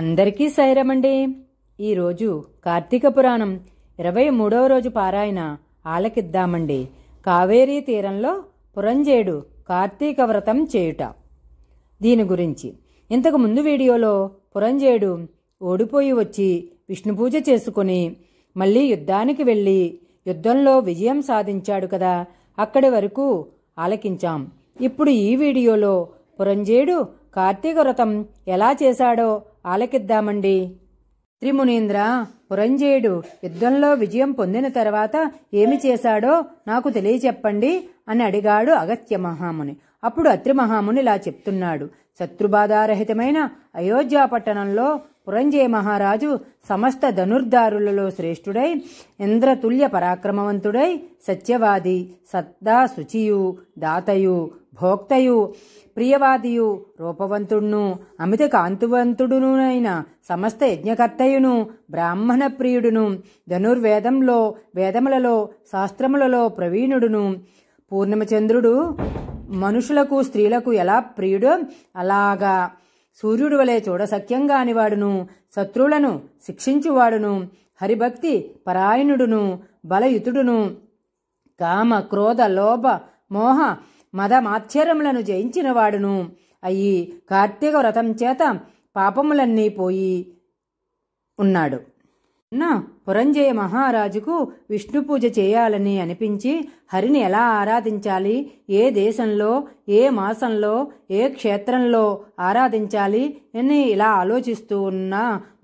అందరికీ సైరమండి ఈరోజు కార్తీక పురాణం ఇరవై మూడవ రోజు పారాయణ ఆలకిద్దామండి కావేరీ తీరంలో పురంజేడు కార్తీక వ్రతం చేయుట దీని గురించి ఇంతకు ముందు వీడియోలో పురంజేడు ఓడిపోయి వచ్చి విష్ణు పూజ చేసుకుని మళ్ళీ యుద్ధానికి వెళ్ళి యుద్ధంలో విజయం సాధించాడు కదా అక్కడి వరకు ఆలకించాం ఇప్పుడు ఈ వీడియోలో పురంజేడు కార్తీక వ్రతం ఎలా చేశాడో ఆలకిద్దామండి త్రిమునీంద్ర పురంజేయుడు యుద్ధంలో విజయం పొందిన తర్వాత ఏమి చేశాడో నాకు తెలియచెప్పండి అని అడిగాడు అగత్య మహాముని అప్పుడు అత్రి మహాముని ఇలా చెప్తున్నాడు శత్రుబాధారహితమైన అయోధ్యా పట్టణంలో పురంజయ మహారాజు సమస్త ధనుర్ధారులలో శ్రేష్ఠుడై ఇంద్రతుల్య పరాక్రమవంతుడై సత్యవాది సత్తా శుచియు దాతయు భోక్తయు ప్రియవాదియు రూపవంతుడును అమిత కాంతువంతుడునైన సమస్త యజ్ఞకర్తయును బ్రాహ్మణ ప్రియుడును ధనుర్వేదంలో వేదములలో శాస్త్రములలో ప్రవీణుడును పూర్ణిమచంద్రుడు మనుషులకు స్త్రీలకు ఎలా ప్రియుడు అలాగా సూర్యుడు వలె చూడసఖ్యంగానివాడును శత్రువులను శిక్షించువాడును హరిభక్తి పరాయణుడును బలయుతుడును కామ క్రోధ లోభ మోహ మదమాత్సర్యములను జయించినవాడును అయి కార్తీక వ్రతం చేత పాపములన్నీ పోయి ఉన్నాడు నా పురంజయ మహారాజుకు విష్ణు పూజ చేయాలని అనిపించి హరిని ఎలా ఆరాధించాలి ఏ దేశంలో ఏ మాసంలో ఏ క్షేత్రంలో ఆరాధించాలి అని ఇలా ఆలోచిస్తూ ఉన్న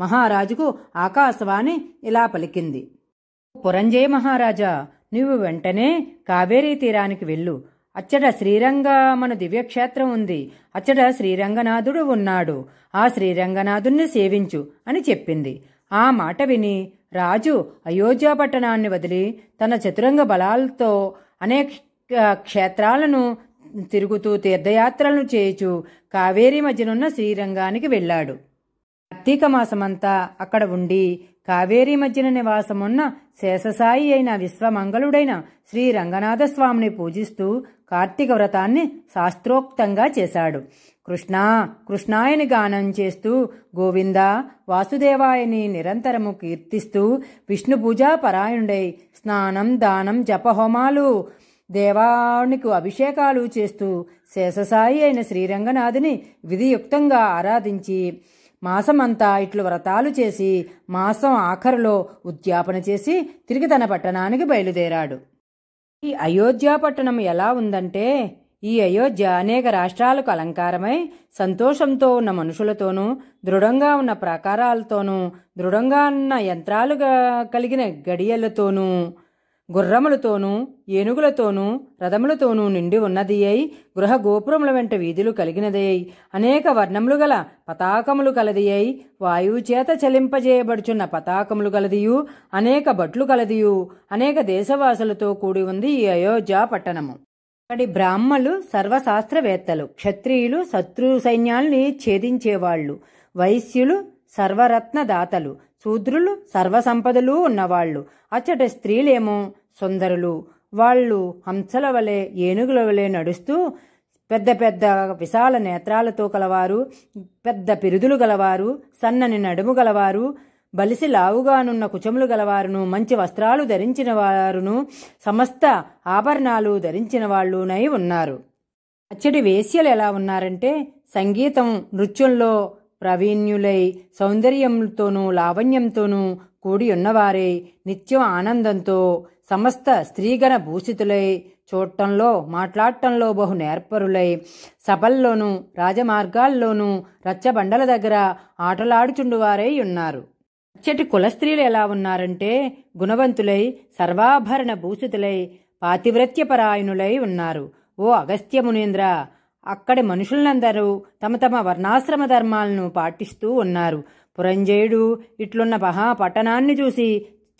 మహారాజుకు ఆకాశవాణి ఇలా పలికింది పురంజయ మహారాజా నువ్వు వెంటనే కావేరీ తీరానికి వెళ్ళు అచ్చట శ్రీరంగ మన దివ్యక్షేత్రం ఉంది అచ్చట శ్రీరంగనాథుడు ఉన్నాడు ఆ శ్రీరంగనాథుణ్ణి సేవించు అని చెప్పింది ఆ మాట విని రాజు అయోధ్యాపట్టణాన్ని వదిలి తన చతురంగ బలాలతో అనేక క్షేత్రాలను తిరుగుతూ తీర్థయాత్రలను చేయుచు కావేరీ మధ్యనున్న శ్రీరంగానికి వెళ్ళాడు కార్తీక మాసమంతా అక్కడ ఉండి కావేరీ మధ్యన నివాసమున్న శేషసాయి అయిన విశ్వమంగళుడైన శ్రీ రంగనాథస్వామిని పూజిస్తూ కార్తీక వ్రతాన్ని శాస్త్రోక్తంగా చేశాడు కృష్ణా కృష్ణాయని గానం చేస్తూ గోవింద వాసుదేవాయని నిరంతరము కీర్తిస్తూ విష్ణు పూజా పరాయణుడై స్నానం దానం జపహోమాలు దేవానికి అభిషేకాలు చేస్తూ శేషసాయి అయిన శ్రీరంగనాథుని విధియుక్తంగా ఆరాధించి మాసమంతా ఇట్లు వ్రతాలు చేసి మాసం ఆఖరులో ఉద్యాపన చేసి తిరిగి తన పట్టణానికి బయలుదేరాడు ఈ అయోధ్య పట్టణం ఎలా ఉందంటే ఈ అయోధ్య అనేక రాష్ట్రాలకు అలంకారమై సంతోషంతో ఉన్న మనుషులతోనూ దృఢంగా ఉన్న ప్రాకారాలతోనూ దృఢంగా ఉన్న యంత్రాలుగా కలిగిన గడియలతోనూ గుర్రములతోనూ ఏనుగులతోనూ రథములతోనూ నిండి ఉన్నది అయి గృహ గోపురముల వెంట వీధులు కలిగినది అయి అనేక వర్ణములు గల పతాకములు కలది అయి వాయువు చేత చలింపజేయబడుచున్న పతాకములు కలదియు అనేక బట్లు కలదియు అనేక దేశవాసులతో కూడి ఉంది ఈ అయోధ్య పట్టణము అక్కడి బ్రాహ్మలు సర్వశాస్త్రవేత్తలు క్షత్రియులు శత్రు సైన్యాల్ని ఛేదించేవాళ్లు వైశ్యులు సర్వరత్నదాతలు శూద్రులు సర్వసంపదలు ఉన్నవాళ్ళు అచ్చట స్త్రీలేమో సుందరులు వాళ్ళు హంసల వలె ఏనుగుల వలె నడుస్తూ పెద్ద పెద్ద విశాల నేత్రాలతో కలవారు పెద్ద పిరుదులు గలవారు సన్నని నడుము గలవారు బలిసి లావుగానున్న కుచములు గలవారును మంచి వస్త్రాలు ధరించిన వారును సమస్త ఆభరణాలు ధరించిన వాళ్ళునై ఉన్నారు అచ్చటి వేశ్యలు ఎలా ఉన్నారంటే సంగీతం నృత్యంలో ప్రావీణ్యులై సౌందర్యంతోనూ లావణ్యంతోనూ కూడి ఉన్నవారే నిత్యం ఆనందంతో సమస్త స్త్రీగణ భూషితులై చూడటంలో మాట్లాడటంలో బహు నేర్పరులై సభల్లోనూ రాజమార్గాల్లోనూ రచ్చబండల దగ్గర ఆటలాడుచుండువారై ఉన్నారు అచ్చటి కుల స్త్రీలు ఎలా ఉన్నారంటే గుణవంతులై సర్వాభరణ భూషితులై పాతివ్రత్యపరాయణులై ఉన్నారు ఓ అగస్త్యమునేంద్ర అక్కడి మనుషులందరూ తమ తమ వర్ణాశ్రమ ధర్మాలను పాటిస్తూ ఉన్నారు పురంజయుడు ఇట్లున్న మహా పట్టణాన్ని చూసి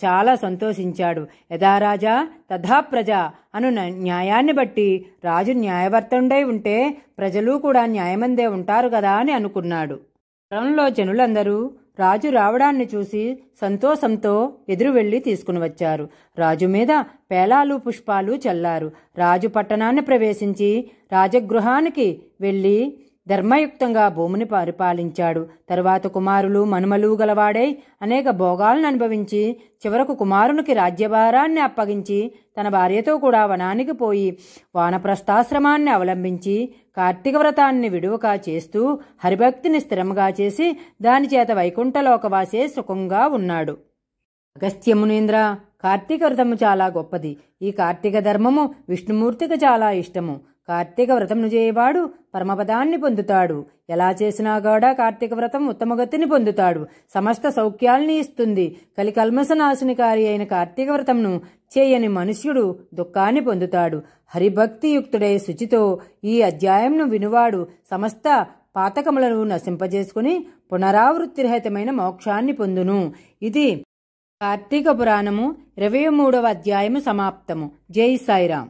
చాలా సంతోషించాడు యథారాజా తథా ప్రజ అను న్యాయాన్ని బట్టి రాజు న్యాయవర్తండై ఉంటే ప్రజలు కూడా న్యాయమందే ఉంటారు కదా అని అనుకున్నాడు పురంలో జనులందరూ రాజు రావడాన్ని చూసి సంతోషంతో ఎదురు వెళ్లి తీసుకుని వచ్చారు రాజు మీద పేలాలు పుష్పాలు చల్లారు రాజు పట్టణాన్ని ప్రవేశించి రాజగృహానికి వెళ్ళి ధర్మయుక్తంగా భూమిని పరిపాలించాడు తరువాత కుమారులు మనుమలు గలవాడై అనేక భోగాలను అనుభవించి చివరకు కుమారునికి రాజ్యభారాన్ని అప్పగించి తన భార్యతో కూడా వనానికి పోయి వానప్రస్థాశ్రమాన్ని అవలంబించి కార్తీక వ్రతాన్ని విడువగా చేస్తూ హరిభక్తిని స్థిరంగా చేసి దానిచేత వైకుంఠలోకవాసే సుఖంగా ఉన్నాడు అగస్త్యమునీంద్ర కార్తీక వ్రతము చాలా గొప్పది ఈ కార్తీక ధర్మము విష్ణుమూర్తికి చాలా ఇష్టము కార్తీక వ్రతమును చేయవాడు పరమపదాన్ని పొందుతాడు ఎలా చేసినా కూడా కార్తీక వ్రతం ఉత్తమగతిని పొందుతాడు సమస్త సౌఖ్యాల్ని ఇస్తుంది కలికల్మసనాశనికారి అయిన కార్తీక వ్రతంను చేయని మనుష్యుడు దుఃఖాన్ని పొందుతాడు హరిభక్తియుక్తుడై శుచితో ఈ అధ్యాయంను వినువాడు సమస్త పాతకములను నశింపజేసుకుని పునరావృత్తిరహితమైన మోక్షాన్ని పొందును ఇది కార్తీక పురాణము ఇరవై మూడవ అధ్యాయము సమాప్తము జై సాయిరాం